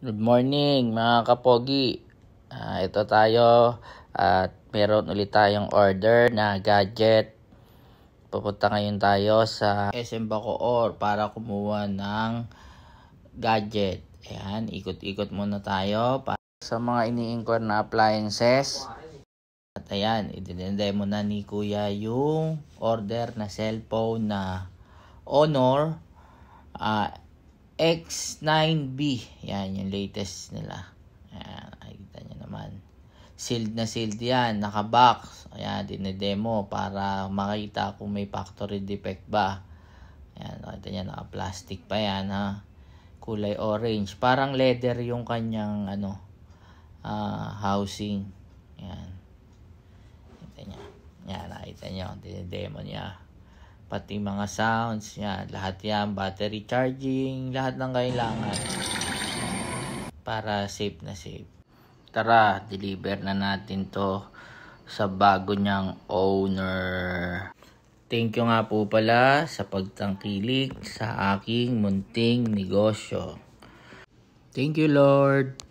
Good morning mga kapogi. Uh, ito tayo at meron ulit tayong order na gadget. Pupunta ngayon tayo sa SM Bacoor para kumuha ng gadget. Ayan, ikot-ikot muna tayo para sa mga iniinquire na appliances. At ayan, idinendemo na ni Kuya yung order na cellphone na Honor uh, X9B. Yan, yung latest nila. Ayan, nakikita nyo naman. Sealed na sealed yan. Naka-box. Ayan, dinedemo para makita kung may factory defect ba. Ayan, nakita nyo, naka-plastic pa yan, ha. Kulay orange. Parang leather yung kanyang, ano, uh, housing. Ayan. Kita nyo. Ayan, nakita nyo. Dinedemo niya pati mga sounds, yan, lahat yan, battery charging, lahat ng kailangan para safe na safe. Tara, deliver na natin to sa bago niyang owner. Thank you nga po pala sa pagtangkilik sa aking munting negosyo. Thank you Lord.